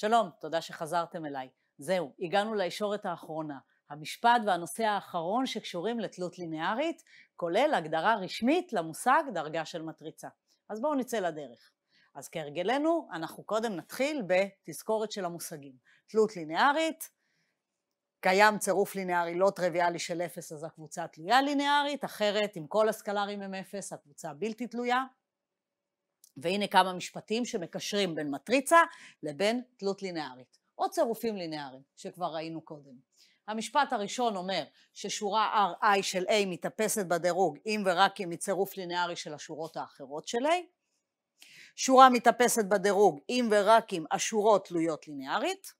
שלום, תודה שחזרתם אליי. זהו, הגענו לישורת האחרונה. המשפט והנושא האחרון שקשורים לתלות לינארית, כולל הגדרה רשמית למושג דרגה של מטריצה. אז בואו נצא לדרך. אז כהרגלנו, אנחנו קודם נתחיל בתזכורת של המושגים. תלות לינארית, קיים צירוף לינארי לא טריוויאלי של 0, אז הקבוצה תלויה לינארית, אחרת אם כל הסקלרים הם 0, הקבוצה בלתי תלויה. והנה כמה משפטים שמקשרים בין מטריצה לבין תלות לינארית, או צירופים לינאריים שכבר ראינו קודם. המשפט הראשון אומר ששורה RI של A מתאפסת בדירוג אם ורק אם היא צירוף לינארי של השורות האחרות של A. שורה מתאפסת בדירוג אם ורק אם השורות תלויות לינארית.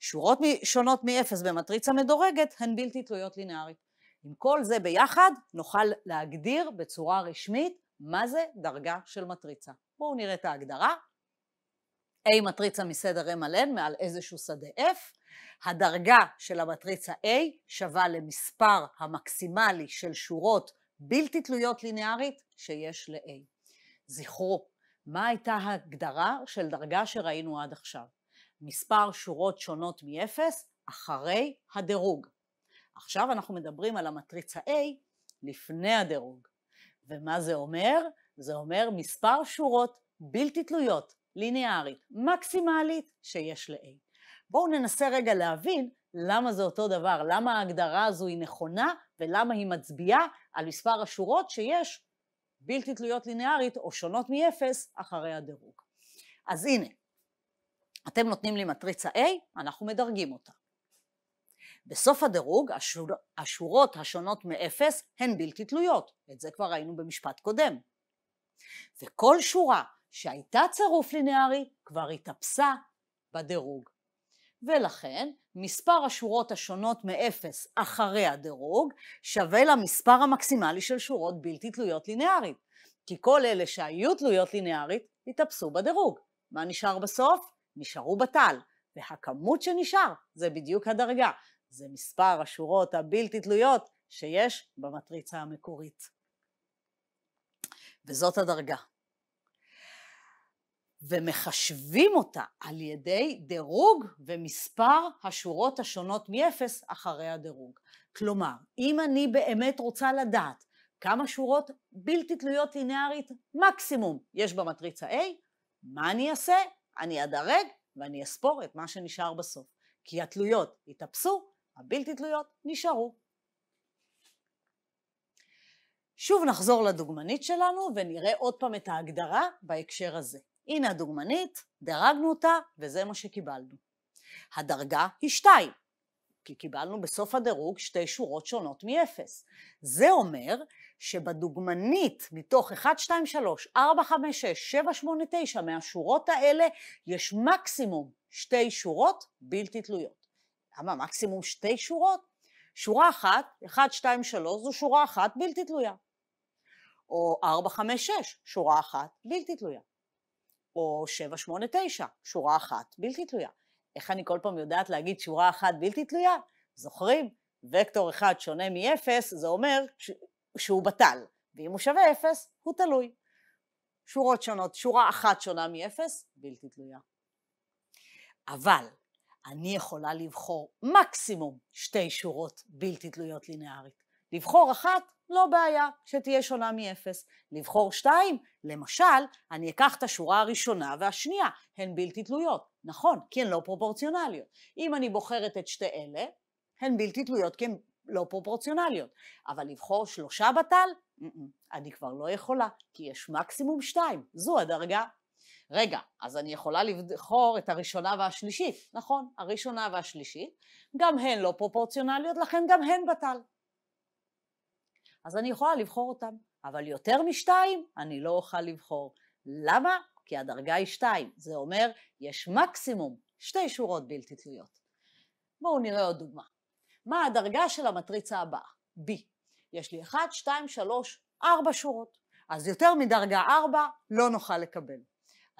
שורות שונות מ-0 במטריצה מדורגת הן בלתי תלויות לינארית. עם כל זה ביחד נוכל להגדיר בצורה רשמית מה זה דרגה של מטריצה. בואו נראה את ההגדרה. A מטריצה מסדר M על N מעל איזשהו שדה F. הדרגה של המטריצה A שווה למספר המקסימלי של שורות בלתי תלויות ליניארית שיש ל-A. זכרו, מה הייתה ההגדרה של דרגה שראינו עד עכשיו? מספר שורות שונות מ-0 אחרי הדירוג. עכשיו אנחנו מדברים על המטריצה A לפני הדירוג. ומה זה אומר? זה אומר מספר שורות בלתי תלויות, ליניארית, מקסימלית, שיש ל-A. בואו ננסה רגע להבין למה זה אותו דבר, למה ההגדרה הזו היא נכונה ולמה היא מצביעה על מספר השורות שיש בלתי תלויות ליניארית או שונות מ-0, אחרי הדירוג. אז הנה, אתם נותנים לי מטריצה A, אנחנו מדרגים אותה. בסוף הדירוג השור, השורות השונות מאפס הן בלתי תלויות, את זה כבר ראינו במשפט קודם. וכל שורה שהייתה צירוף לינארי כבר התאפסה בדירוג. ולכן מספר השורות השונות מאפס אחרי הדירוג שווה למספר המקסימלי של שורות בלתי תלויות לינארית, כי כל אלה שהיו תלויות לינארית התאפסו בדירוג. מה נשאר בסוף? נשארו בטל, והכמות שנשאר זה בדיוק הדרגה, זה מספר השורות הבלתי תלויות שיש במטריצה המקורית. וזאת הדרגה. ומחשבים אותה על ידי דירוג ומספר השורות השונות מ-0 אחרי הדירוג. כלומר, אם אני באמת רוצה לדעת כמה שורות בלתי תלויות לינארית מקסימום יש במטריצה A, מה אני אעשה? אני אדרג ואני אספור את מה שנשאר בסוף. כי התלויות יתאפסו הבלתי תלויות נשארו. שוב נחזור לדוגמנית שלנו ונראה עוד פעם את ההגדרה בהקשר הזה. הנה הדוגמנית, דרגנו אותה וזה מה שקיבלנו. הדרגה היא 2, כי קיבלנו בסוף הדירוג שתי שורות שונות מ-0. זה אומר שבדוגמנית מתוך 1, 2, 3, 4, 5, 6, 7, 8, 9 מהשורות האלה יש מקסימום שתי שורות בלתי תלויות. למה מקסימום שתי שורות? שורה אחת, 1, 2, 3, זו שורה אחת בלתי תלויה. או 4, 5, 6, שורה אחת בלתי תלויה. או 7, 8, 9, שורה אחת בלתי תלויה. איך אני כל פעם יודעת להגיד שורה אחת בלתי תלויה? זוכרים? וקטור אחד שונה מ-0, זה אומר שהוא בטל, ואם הוא שווה 0, הוא תלוי. שורות שונות, שורה אחת שונה מ-0, בלתי תלויה. אבל אני יכולה לבחור מקסימום שתי שורות בלתי תלויות לינארית. לבחור אחת, לא בעיה, שתהיה שונה מאפס. לבחור שתיים, למשל, אני אקח את השורה הראשונה והשנייה, הן בלתי תלויות. נכון, כי הן לא פרופורציונליות. אם אני בוחרת את שתי אלה, הן בלתי תלויות כי הן לא פרופורציונליות. אבל לבחור שלושה בט"ל, אני כבר לא יכולה, כי יש מקסימום שתיים. זו הדרגה רגע, אז אני יכולה לבחור את הראשונה והשלישית, נכון, הראשונה והשלישית, גם הן לא פרופורציונליות, לכן גם הן בטל. אז אני יכולה לבחור אותן, אבל יותר משתיים אני לא אוכל לבחור. למה? כי הדרגה היא שתיים, זה אומר יש מקסימום שתי שורות בלתי תלויות. בואו נראה עוד דוגמה. מה הדרגה של המטריצה הבאה? B. יש לי 1, 2, 3, 4 שורות. אז יותר מדרגה 4 לא נוכל לקבל.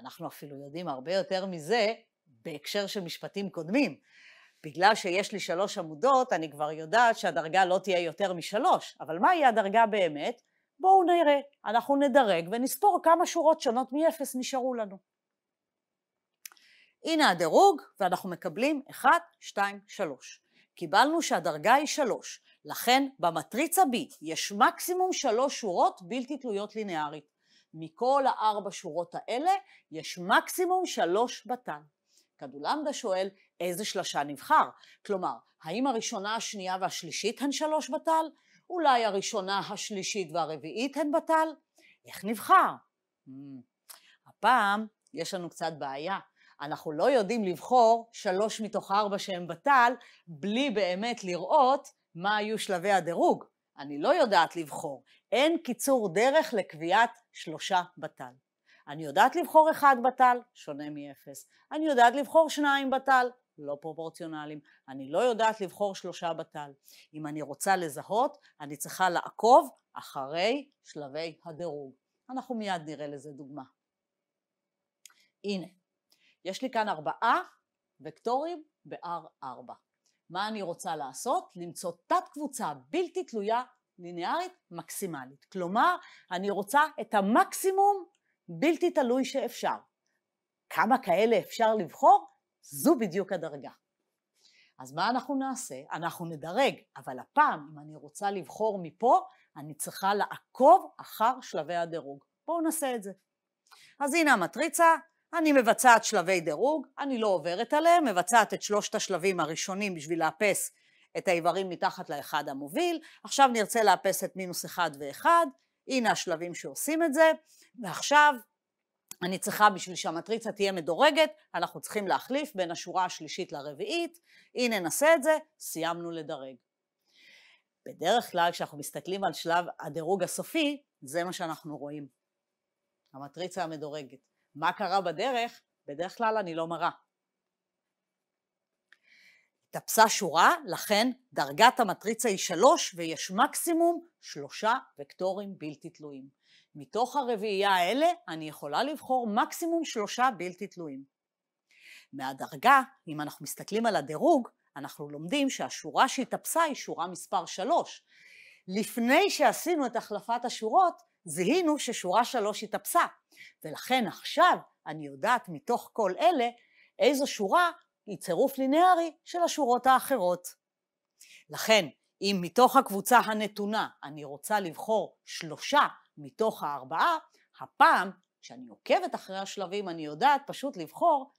אנחנו אפילו יודעים הרבה יותר מזה בהקשר של משפטים קודמים. בגלל שיש לי שלוש עמודות, אני כבר יודעת שהדרגה לא תהיה יותר משלוש, אבל מה יהיה הדרגה באמת? בואו נראה, אנחנו נדרג ונספור כמה שורות שונות מ-0 נשארו לנו. הנה הדירוג, ואנחנו מקבלים 1, 2, 3. קיבלנו שהדרגה היא 3, לכן במטריצה B יש מקסימום 3 שורות בלתי תלויות לינארית. מכל הארבע שורות האלה יש מקסימום שלוש בתן. קדולמדה שואל איזה שלשה נבחר? כלומר, האם הראשונה, השנייה והשלישית הן שלוש בתל? אולי הראשונה, השלישית והרביעית הן בתל? איך נבחר? Mm. הפעם יש לנו קצת בעיה. אנחנו לא יודעים לבחור שלוש מתוך ארבע שהן בתל, בלי באמת לראות מה היו שלבי הדירוג. אני לא יודעת לבחור, אין קיצור דרך לקביעת שלושה בט"ל. אני יודעת לבחור אחד בט"ל, שונה מאפס. אני יודעת לבחור שניים בט"ל, לא פרופורציונליים. אני לא יודעת לבחור שלושה בט"ל. אם אני רוצה לזהות, אני צריכה לעקוב אחרי שלבי הדירוג. אנחנו מיד נראה לזה דוגמה. הנה, יש לי כאן ארבעה וקטורים ב-R4. מה אני רוצה לעשות? למצוא תת קבוצה בלתי תלויה ליניארית מקסימלית. כלומר, אני רוצה את המקסימום בלתי תלוי שאפשר. כמה כאלה אפשר לבחור? זו בדיוק הדרגה. אז מה אנחנו נעשה? אנחנו נדרג, אבל הפעם, אם אני רוצה לבחור מפה, אני צריכה לעקוב אחר שלבי הדירוג. בואו נעשה את זה. אז הנה המטריצה, אני מבצעת שלבי דירוג, אני לא עוברת עליהם, מבצעת את שלושת השלבים הראשונים בשביל לאפס את האיברים מתחת לאחד המוביל, עכשיו נרצה לאפס את מינוס אחד ואחד, הנה השלבים שעושים את זה, ועכשיו אני צריכה בשביל שהמטריצה תהיה מדורגת, אנחנו צריכים להחליף בין השורה השלישית לרביעית, הנה נעשה את זה, סיימנו לדרג. בדרך כלל כשאנחנו מסתכלים על שלב הדירוג הסופי, זה מה שאנחנו רואים. המטריצה המדורגת. מה קרה בדרך? בדרך כלל אני לא מראה. תפסה שורה, לכן דרגת המטריצה היא שלוש ויש מקסימום שלושה וקטורים בלתי תלויים. מתוך הרביעייה האלה אני יכולה לבחור מקסימום שלושה בלתי תלויים. מהדרגה, אם אנחנו מסתכלים על הדירוג, אנחנו לומדים שהשורה שהתאפסה היא שורה מספר 3. לפני שעשינו את החלפת השורות, זיהינו ששורה 3 התאפסה, ולכן עכשיו אני יודעת מתוך כל אלה איזו שורה היא צירוף לינארי של השורות האחרות. לכן, אם מתוך הקבוצה הנתונה אני רוצה לבחור שלושה מתוך הארבעה, הפעם, כשאני עוקבת אחרי השלבים, אני יודעת פשוט לבחור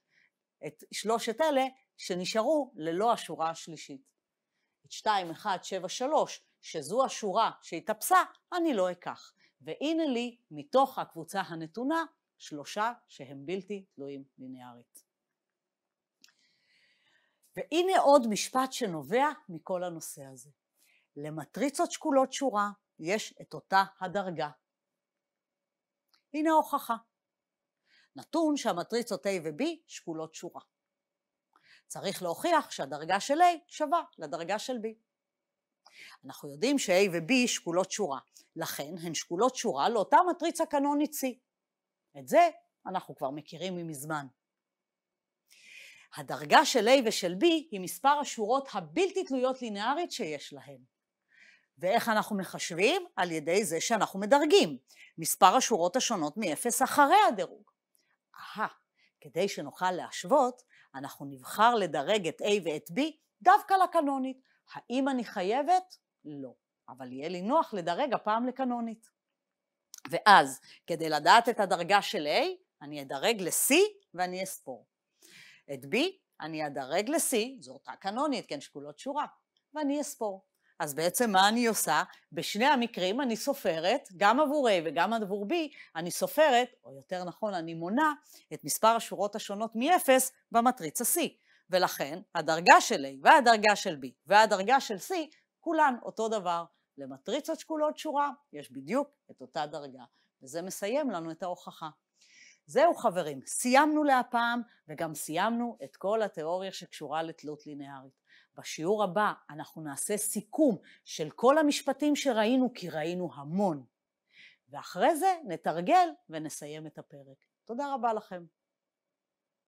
את שלושת אלה שנשארו ללא השורה השלישית. את 2173, שזו השורה שהתאפסה, אני לא אקח. והנה לי, מתוך הקבוצה הנתונה, שלושה שהם בלתי תלויים לינארית. והנה עוד משפט שנובע מכל הנושא הזה. למטריצות שקולות שורה יש את אותה הדרגה. הנה ההוכחה. נתון שהמטריצות A ו-B שקולות שורה. צריך להוכיח שהדרגה של A שווה לדרגה של B. אנחנו יודעים ש-A ו-B שקולות שורה, לכן הן שקולות שורה לאותה מטריצה קנונית C. את זה אנחנו כבר מכירים ממזמן. הדרגה של A ושל B היא מספר השורות הבלתי תלויות לינארית שיש להם. ואיך אנחנו מחשבים? על ידי זה שאנחנו מדרגים. מספר השורות השונות מ-0 אחרי הדירוג. אהה, כדי שנוכל להשוות, אנחנו נבחר לדרג את A ואת B דווקא לקנונית. האם אני חייבת? לא. אבל יהיה לי נוח לדרג הפעם לקנונית. ואז, כדי לדעת את הדרגה של A, אני אדרג ל-C ואני אספור. את B אני אדרג ל-C, זו אותה קנונית, כן, שקולות שורה, ואני אספור. אז בעצם מה אני עושה? בשני המקרים אני סופרת, גם עבור A וגם עבור B, אני סופרת, או יותר נכון, אני מונה את מספר השורות השונות מ-0 במטריצה C. ולכן הדרגה של A והדרגה של B והדרגה של C, כולן אותו דבר. למטריצות שקולות שורה יש בדיוק את אותה דרגה, וזה מסיים לנו את ההוכחה. זהו חברים, סיימנו להפעם וגם סיימנו את כל התיאוריה שקשורה לתלות לינארית. בשיעור הבא אנחנו נעשה סיכום של כל המשפטים שראינו, כי ראינו המון. ואחרי זה נתרגל ונסיים את הפרק. תודה רבה לכם.